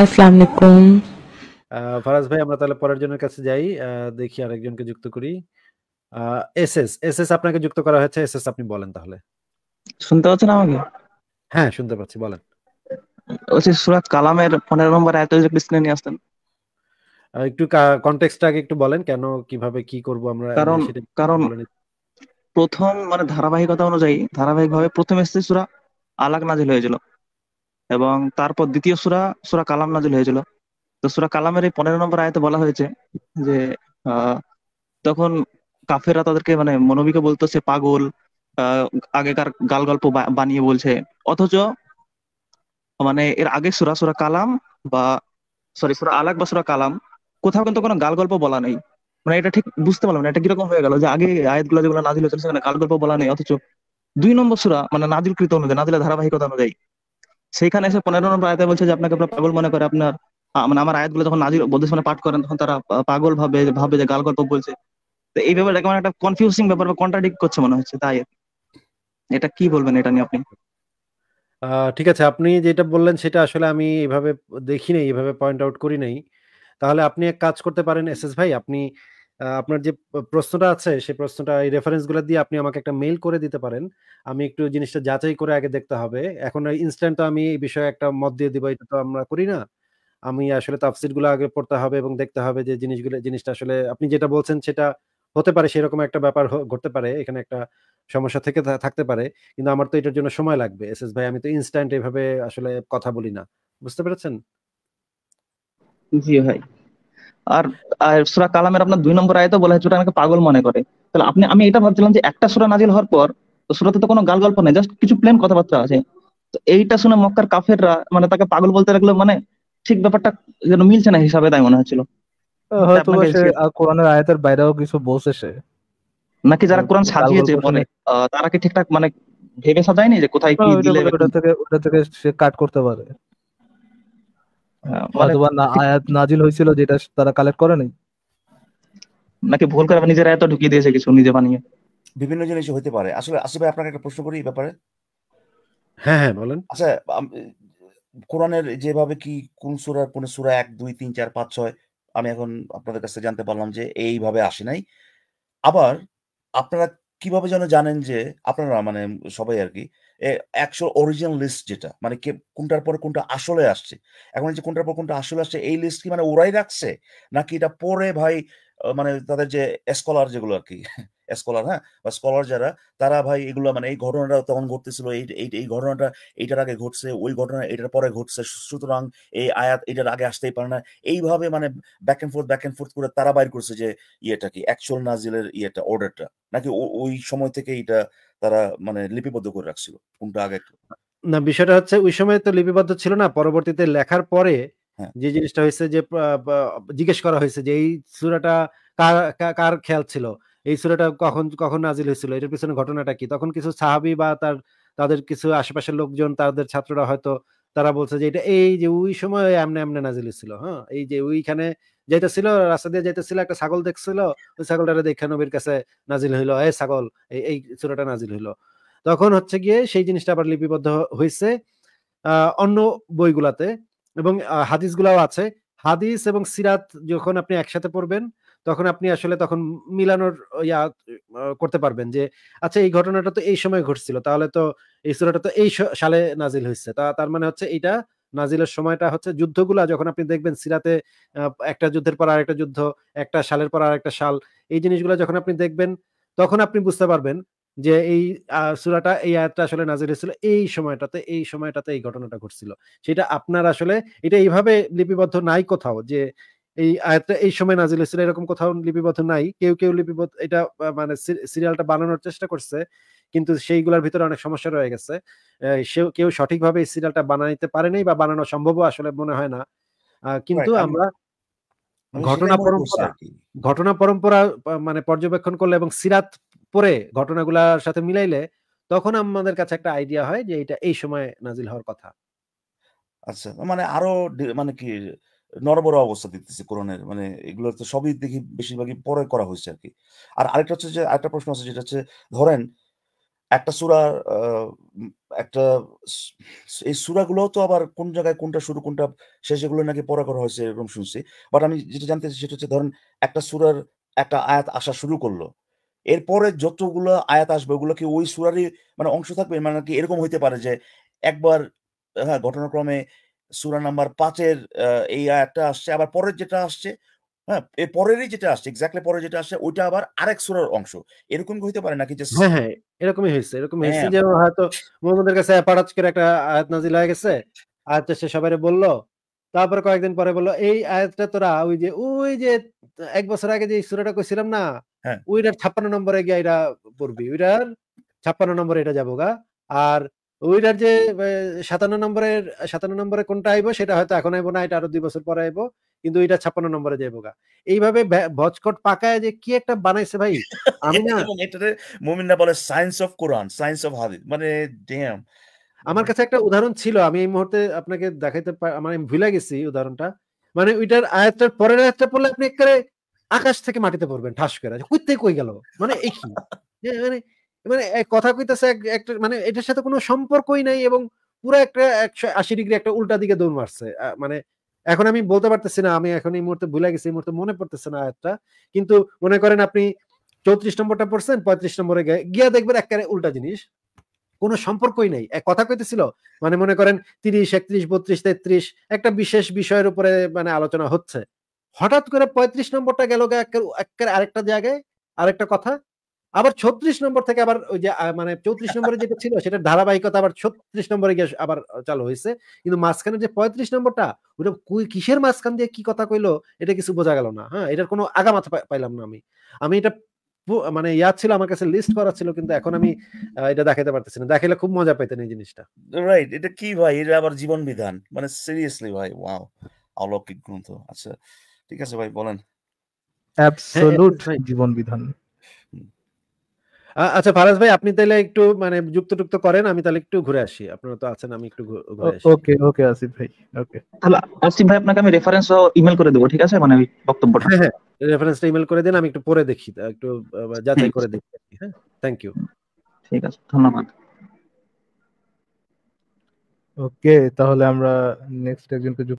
আসসালামু আলাইকুম ভাই আমরা তাহলে পরের জনের কাছে যাই দেখি আরেকজনকে যুক্ত করি এসএস এসএস আপনাকে যুক্ত করা হয়েছে এসএস আপনি বলেন তাহলে শুনতে পাচ্ছেন আমাকে হ্যাঁ শুনতে পাচ্ছি বলেন ওই কালামের 15 নম্বর আয়াত একটু নিয়ে আসতেন একটু কনটেক্সটটা আগে একটু বলেন কেন কিভাবে কি করব আমরা কারণ কারণ প্রথম মানে ধারাবাহিকতা অনুযায়ী ধারাবাহিকভাবে প্রথম এসেছে সুরা আলাক নাজিল হয়েছিল এবং তারপর দ্বিতীয় সুরা সুরা কালাম নাজিল হয়েছিল তো সুরা কালামের এই পনেরো নম্বর আয়তে বলা হয়েছে যে তখন কাফেররা তাদেরকে মানে মনোবিকে বলতো সে পাগল আগেকার গাল গল্প বানিয়ে বলছে অথচ মানে এর আগে সুরা সুরা কালাম বা সরি সুরা আলাক বা সুরা কালাম কোথাও কিন্তু কোনো গাল গল্প বলা নেই মানে এটা ঠিক বুঝতে পারলাম না এটা কিরকম হয়ে গেল যে আগে আয়াতগুলো যেগুলো নাজিল হয়েছিল সেখানে গাল গল্প বলা নেই অথচ দুই নম্বর সুরা মানে কৃত অনুযায়ী নাজিলের ধারাবাহিকতা অনুযায়ী সেখানে এসে পনেরো নম্বর আয়তে বলছে যে আপনাকে আপনার পাগল মনে করে আপনার মানে আমার আয়াতগুলো যখন নাজির বদিস মানে পাঠ করেন তখন তারা পাগল ভাবে ভাবে যে গাল গল্প বলছে তো এই ব্যাপারে কেমন একটা কনফিউজিং ব্যাপার বা কন্ট্রাডিক করছে মনে হচ্ছে তাই এটা কি বলবেন এটা নিয়ে আপনি ঠিক আছে আপনি যেটা বললেন সেটা আসলে আমি এভাবে দেখি নাই এভাবে পয়েন্ট আউট করি নাই তাহলে আপনি এক কাজ করতে পারেন এস এস ভাই আপনি আপনার যে প্রশ্নটা আছে সেই প্রশ্নটা এই রেফারেন্সগুলো দিয়ে আপনি আমাকে একটা মেইল করে দিতে পারেন আমি একটু জিনিসটা যাচাই করে আগে দেখতে হবে এখন ইনস্ট্যান্ট তো আমি এই বিষয়ে একটা মত দিয়ে দিব এটা তো আমরা করি না আমি আসলে তাফসিরগুলো আগে পড়তে হবে এবং দেখতে হবে যে জিনিসগুলো জিনিসটা আসলে আপনি যেটা বলছেন সেটা হতে পারে সেরকম একটা ব্যাপার ঘটতে পারে এখানে একটা সমস্যা থেকে থাকতে পারে কিন্তু আমার তো এটার জন্য সময় লাগবে এস এস ভাই আমি তো ইনস্ট্যান্ট এভাবে আসলে কথা বলি না বুঝতে পেরেছেন জি ভাই আর সুরা কালামের আপনার দুই নম্বর আয়তো বলা হয়েছে আমাকে পাগল মনে করে তাহলে আপনি আমি এটা ভাবছিলাম যে একটা সুরা নাজিল হওয়ার পর সুরাতে তো কোনো গাল গল্প নেই জাস্ট কিছু প্লেন কথাবার্তা আছে তো এইটা শুনে মক্কার কাফেররা মানে তাকে পাগল বলতে লাগলো মানে ঠিক ব্যাপারটা যেন মিলছে না হিসাবে তাই মনে হচ্ছিল আচ্ছা, হয়তো সে কোরআনের আয়াতের বাইরেও কিছু বলছে সে নাকি যারা কোরআন সাজিয়েছে মনে তারা কি ঠিকঠাক মানে ভেবে সাজায়নি যে কোথায় কি দিলে ওটা থেকে ওটা থেকে সে কাট করতে পারে হ্যাঁ, মানে আয়াত নাজিল হয়েছিল যেটা তারা কালেক্ট করে নাই নাকি ভুল করে নিজের আয়াত ঢুকিয়ে দিয়েছে কিছু নিজে বানিয়ে বিভিন্ন জিনিস হতে পারে আসলে আসিফ ভাই আপনাকে একটা প্রশ্ন করি এই ব্যাপারে হ্যাঁ হ্যাঁ বলেন আচ্ছা কোরআনের যেভাবে কি কোন সুরার কোন সুরা এক দুই তিন চার পাঁচ ছয় আমি এখন আপনাদের কাছে জানতে পারলাম যে এইভাবে আসে নাই আবার আপনারা কিভাবে যেন জানেন যে আপনারা মানে সবাই আর কি অ্যাকচুয়াল অরিজিনাল লিস্ট যেটা মানে কে কোনটার পর কোনটা আসলে আসছে এখন যে কোনটার পর কোনটা আসলে আসছে এই লিস্ট কি মানে ওরাই রাখছে নাকি এটা পরে ভাই মানে তাদের যে স্কলার যেগুলো আর কি স্কলার হ্যাঁ বা স্কলার যারা তারা ভাই এগুলো মানে এই ঘটনাটা তখন ঘটতেছিল এই এই ঘটনাটা এইটার আগে ঘটছে ওই ঘটনা এটার পরে ঘটছে সুতরাং এই আয়াত এটার আগে আসতেই পারে না এইভাবে মানে back and forth back and forth করে তারা বাইর করছে যে ইয়েটা কি অ্যাকচুয়াল নাজিলের ইয়েটা অর্ডারটা নাকি ওই সময় থেকে এটা তারা মানে লিপিবদ্ধ করে রাখছিল কোনটা আগে না বিষয়টা হচ্ছে ওই সময় তো লিপিবদ্ধ ছিল না পরবর্তীতে লেখার পরে হ্যাঁ। যে জিনিসটা হয়েছে যে জিজ্ঞেস করা হয়েছে যে এই সুরাটা কার কার খেয়াল ছিল এই সুরাটা কখন কখন নাজিল হয়েছিল এটার পিছনে ঘটনাটা কি তখন কিছু সাহাবি বা তার তাদের কিছু আশেপাশের লোকজন তাদের ছাত্ররা হয়তো তারা বলছে যে এটা এই যে ওই সময় এমনে এমনে নাজিল হয়েছিল হ্যাঁ এই যে ওইখানে ছিল রাস্তা দিয়ে যাইতেছিল একটা ছাগল দেখছিল ওই ছাগলটা দেখে নবীর কাছে নাজিল হইলো এ ছাগল এই এই সুরাটা নাজিল হইলো তখন হচ্ছে গিয়ে সেই জিনিসটা আবার লিপিবদ্ধ হয়েছে অন্য বইগুলাতে এবং হাদিসগুলাও আছে হাদিস এবং সিরাত যখন আপনি একসাথে পড়বেন তখন আপনি আসলে তখন মিলানোর ইয়া করতে পারবেন যে আচ্ছা এই ঘটনাটা তো এই সময় ঘটছিল তাহলে তো এই সুরাটা তো এই সালে নাজিল হয়েছে তা তার মানে হচ্ছে এটা নাজিলের সময়টা হচ্ছে যুদ্ধগুলা যখন আপনি দেখবেন সিরাতে একটা যুদ্ধের পর আর একটা যুদ্ধ একটা সালের পর আর একটা সাল এই জিনিসগুলো যখন আপনি দেখবেন তখন আপনি বুঝতে পারবেন যে এই সুরাটা এই আয়াতটা আসলে নাজির হয়েছিল এই সময়টাতে এই সময়টাতে এই ঘটনাটা ঘটছিল সেটা আপনার আসলে এটা এইভাবে লিপিবদ্ধ নাই কোথাও যে এই আয়াতটা এই সময় নাজির হয়েছিল এরকম কোথাও লিপিবদ্ধ নাই কেউ কেউ লিপিবদ্ধ এটা মানে সিরিয়ালটা বানানোর চেষ্টা করছে কিন্তু সেইগুলোর ভিতরে অনেক সমস্যা রয়ে গেছে সে কেউ সঠিকভাবে এই সিরিয়ালটা বানাইতে পারেনি বা বানানো সম্ভবও আসলে মনে হয় না কিন্তু আমরা ঘটনা পরম্পরা ঘটনা পরম্পরা মানে পর্যবেক্ষণ করলে এবং সিরাত পরে ঘটনাগুলার সাথে মিলাইলে তখন আমাদের কাছে একটা আইডিয়া হয় যে এটা এই সময় নাজিল হওয়ার কথা আচ্ছা মানে আরো মানে কি নরবর অবস্থা দিতেছে কোরআনের মানে এগুলো তো সবই দেখি বেশিরভাগই পরে করা হয়েছে আর কি আর আরেকটা হচ্ছে যে আরেকটা প্রশ্ন আছে যেটা হচ্ছে ধরেন একটা সুরা একটা এই সুরাগুলো তো আবার কোন জায়গায় কোনটা শুরু কোনটা শেষ এগুলো নাকি পরে করা হয়েছে এরকম শুনছি বাট আমি যেটা জানতে চাই সেটা হচ্ছে ধরেন একটা সুরার একটা আয়াত আসা শুরু করলো এরপরে যতগুলো আয়াত আসবে ওগুলো কি ওই সুরারই মানে অংশ থাকবে মানে কি এরকম হইতে পারে যে একবার হ্যাঁ ঘটনাক্রমে সুরা নাম্বার পাঁচের এই আয়াতটা আসছে আবার পরের যেটা আসছে হ্যাঁ এর পরেরই যেটা আসছে এক্স্যাক্টলি পরে যেটা আসছে ওইটা আবার আরেক সুরার অংশ এরকম হইতে পারে নাকি যে হ্যাঁ হ্যাঁ এরকমই হয়েছে এরকম হয়েছে হ্যাঁ। যে হয়তো মোহাম্মদের কাছে একটা আয়াত নাজিল হয়ে গেছে আয়াতটা সে সবাই বললো তারপরে কয়েকদিন পরে বললো এই আয়াতটা তোরা ওই যে ওই যে এক বছর আগে যে সুরাটা কইছিলাম না হ্যাঁ ওইটার ছাপ্পান্ন নম্বরে গিয়ে এটা পড়বি ওইটার ছাপ্পান্ন নম্বরে এটা যাবো গা আর ওইটার যে সাতান্ন নম্বরের সাতান্ন নম্বরে কোনটা আইব সেটা হয়তো এখন না এটা আরো দুই বছর পরে আইব কিন্তু ছাপ্পান্ন নম্বরে যাইবো গা এইভাবে ভজকট পাকায় যে কি একটা বানাইছে ভাই আমি না মানে এটাতে বলে science of Quran science of হাদিস মানে ড্যাম আমার কাছে একটা উদাহরণ ছিল আমি এই মুহূর্তে আপনাকে দেখাইতে মানে আমার ভুলে গেছি উদাহরণটা মানে ওইটার আয়াতটার পরের আয়াতটা পড়লে আপনি একেবারে আকাশ থেকে মাটিতে পড়বেন ঠাস করে আচ্ছা, কইতে কই গেল মানে এই কি মানে মানে কথা কইতেছে একটা মানে এটার সাথে কোনো সম্পর্কই নাই এবং পুরো একটা একশো আশি ডিগ্রি একটা উল্টা দিকে দৌড় মারছে মানে এখন আমি বলতে পারতেছি না আমি এখন এই মুহূর্তে ভুলে গেছি এই মুহূর্তে মনে পড়তেছে না একটা কিন্তু মনে করেন আপনি চৌত্রিশ নম্বরটা পড়ছেন পঁয়ত্রিশ নম্বরে গিয়া দেখবেন একেবারে উল্টা জিনিস কোনো সম্পর্কই নাই এক কথা কইতেছিল মানে মনে করেন তিরিশ একত্রিশ বত্রিশ তেত্রিশ একটা বিশেষ বিষয়ের উপরে মানে আলোচনা হচ্ছে হঠাৎ করে পঁয়ত্রিশ নম্বরটা গেল আরেকটা জায়গায় আরেকটা কথা আবার ছত্রিশ নম্বর থেকে আবার ওই যে মানে চৌত্রিশ নম্বরে যেটা ছিল সেটা ধারাবাহিকতা আবার ছত্রিশ নম্বরে গিয়ে আবার চালু হয়েছে কিন্তু মাঝখানে যে পঁয়ত্রিশ নম্বরটা ওটা কিসের মাঝখান দিয়ে কি কথা কইলো এটা কিছু বোঝা গেল না হ্যাঁ এটার কোনো আগামাথা পাইলাম না আমি আমি এটা মানে ইয়া ছিল আমার কাছে লিস্ট করা ছিল কিন্তু এখন আমি এটা দেখাতে পারতেছি না দেখাইলে খুব মজা পাইতেন এই জিনিসটা রাইট এটা কি ভাই এটা আবার জীবন বিধান মানে সিরিয়াসলি ভাই ওয়াও অলৌকিক গ্রন্থ আচ্ছা ঠিক আছে ভাই বলেন অ্যাবসলিউট হ্যাঁ, হ্যাঁ, জীবন বিধান আচ্ছা ফারাজ ভাই আপনি তাহলে একটু মানে যুক্ত টুক্ত করেন আমি তাহলে একটু ঘুরে আসি আপনারা তো আছেন আমি একটু ঘুরে আসি ওকে ওকে আসিফ ভাই ওকে তাহলে আসিফ ভাই আপনাকে আমি রেফারেন্স ইমেল করে দেব ঠিক আছে মানে ওই বক্তব্যটা হ্যাঁ হ্যাঁ রেফারেন্সটা ইমেল করে দেন আমি একটু পরে দেখি একটু যাচাই করে দেখি হ্যাঁ থ্যাংক ইউ ঠিক আছে ধন্যবাদ ওকে তাহলে আমরা নেক্সট একজনকে